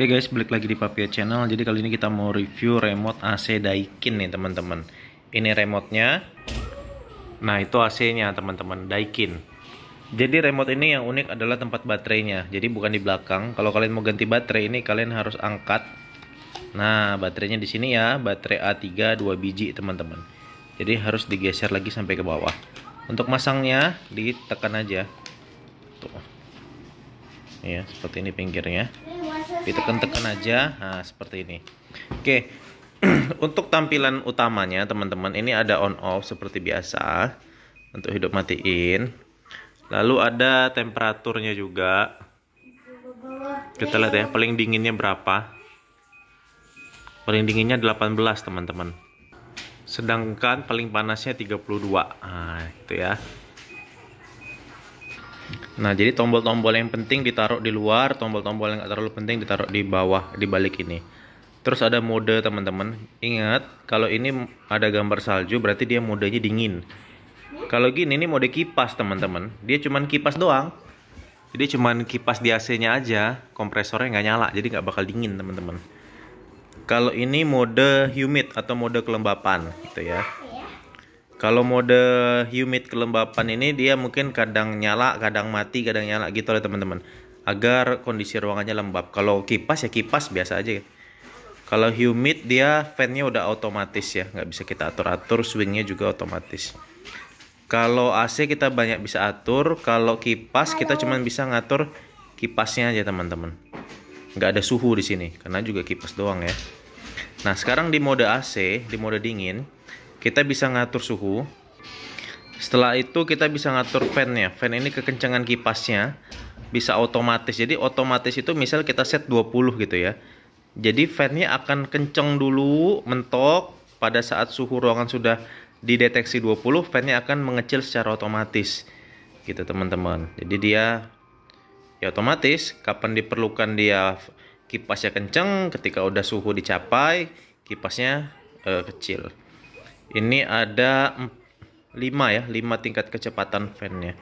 Oke okay guys, balik lagi di Papia Channel. Jadi kali ini kita mau review remote AC Daikin nih teman-teman. Ini remote Nah, itu AC-nya teman-teman, Daikin. Jadi remote ini yang unik adalah tempat baterainya. Jadi bukan di belakang. Kalau kalian mau ganti baterai ini kalian harus angkat. Nah, baterainya di sini ya, baterai A3 2 biji teman-teman. Jadi harus digeser lagi sampai ke bawah. Untuk masangnya ditekan aja. Tuh. Ya, seperti ini pinggirnya ditekan-tekan aja nah seperti ini oke untuk tampilan utamanya teman-teman ini ada on off seperti biasa untuk hidup matiin lalu ada temperaturnya juga kita lihat ya paling dinginnya berapa paling dinginnya 18 teman-teman sedangkan paling panasnya 32 nah itu ya Nah, jadi tombol-tombol yang penting ditaruh di luar, tombol-tombol yang nggak terlalu penting ditaruh di bawah, di balik ini. Terus ada mode teman-teman. Ingat, kalau ini ada gambar salju berarti dia modenya dingin. Kalau gini ini mode kipas teman-teman. Dia cuman kipas doang. Jadi cuman kipas di AC-nya aja, kompresornya nggak nyala, jadi nggak bakal dingin teman-teman. Kalau ini mode humid atau mode kelembapan gitu ya. Kalau mode humid kelembapan ini dia mungkin kadang nyala, kadang mati, kadang nyala gitu loh teman-teman. Agar kondisi ruangannya lembab. Kalau kipas ya kipas biasa aja. Kalau humid dia fan-nya udah otomatis ya, nggak bisa kita atur-atur, Swingnya juga otomatis. Kalau AC kita banyak bisa atur, kalau kipas kita cuma bisa ngatur kipasnya aja teman-teman. Nggak ada suhu di sini, karena juga kipas doang ya. Nah sekarang di mode AC, di mode dingin, kita bisa ngatur suhu setelah itu kita bisa ngatur fan-nya fan ini kekencangan kipasnya bisa otomatis jadi otomatis itu misal kita set 20 gitu ya jadi fan-nya akan kenceng dulu mentok pada saat suhu ruangan sudah dideteksi 20 fan-nya akan mengecil secara otomatis gitu teman-teman jadi dia ya otomatis kapan diperlukan dia kipasnya kenceng ketika udah suhu dicapai kipasnya uh, kecil ini ada 5 ya 5 tingkat kecepatan fannya.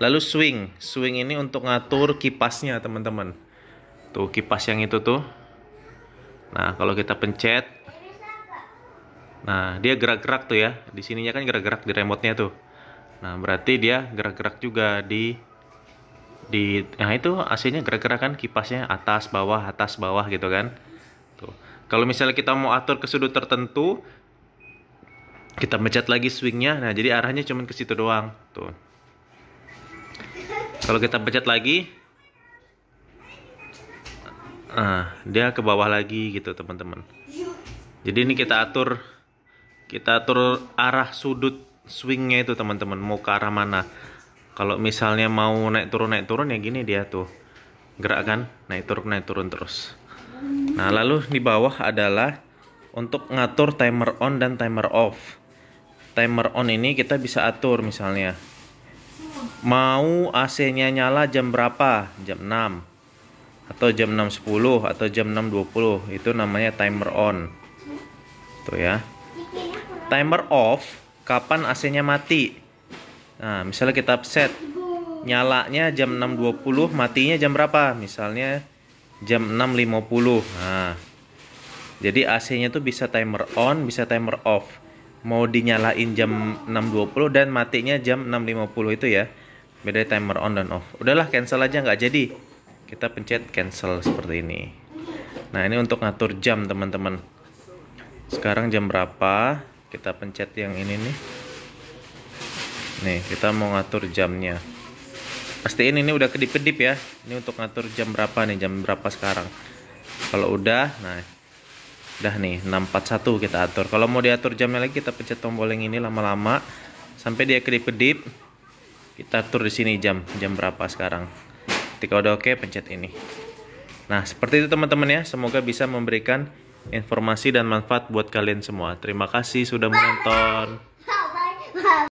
lalu swing swing ini untuk ngatur kipasnya teman-teman tuh kipas yang itu tuh nah kalau kita pencet nah dia gerak-gerak tuh ya di sininya kan gerak-gerak di remote-nya tuh nah berarti dia gerak-gerak juga di di nah itu ac gerak-gerak kan kipasnya atas bawah atas bawah gitu kan tuh kalau misalnya kita mau atur ke sudut tertentu kita mecat lagi swingnya nah jadi arahnya cuman ke situ doang tuh kalau kita pencet lagi nah, dia ke bawah lagi gitu teman-teman jadi ini kita atur kita atur arah sudut swingnya itu teman-teman mau ke arah mana kalau misalnya mau naik turun naik turun ya gini dia tuh gerak kan naik turun naik turun terus nah lalu di bawah adalah untuk ngatur timer on dan timer off timer on ini kita bisa atur misalnya mau AC-nya nyala jam berapa? Jam 6 atau jam 6.10 atau jam 6.20 itu namanya timer on tuh ya timer off kapan AC-nya mati nah misalnya kita set nyalanya jam 6.20 matinya jam berapa misalnya jam 6.50 nah jadi AC-nya tuh bisa timer on bisa timer off mau dinyalain jam 6.20 dan matinya jam 6.50 itu ya beda timer on dan off udahlah cancel aja nggak jadi kita pencet cancel seperti ini nah ini untuk ngatur jam teman-teman sekarang jam berapa kita pencet yang ini nih nih kita mau ngatur jamnya pastiin ini udah kedip-kedip ya ini untuk ngatur jam berapa nih jam berapa sekarang kalau udah nah udah nih 641 kita atur. Kalau mau diatur jamnya lagi kita pencet tombol yang ini lama-lama sampai dia kedip-kedip. Kita atur di sini jam, jam berapa sekarang. Ketika udah oke pencet ini. Nah, seperti itu teman-teman ya. Semoga bisa memberikan informasi dan manfaat buat kalian semua. Terima kasih sudah menonton.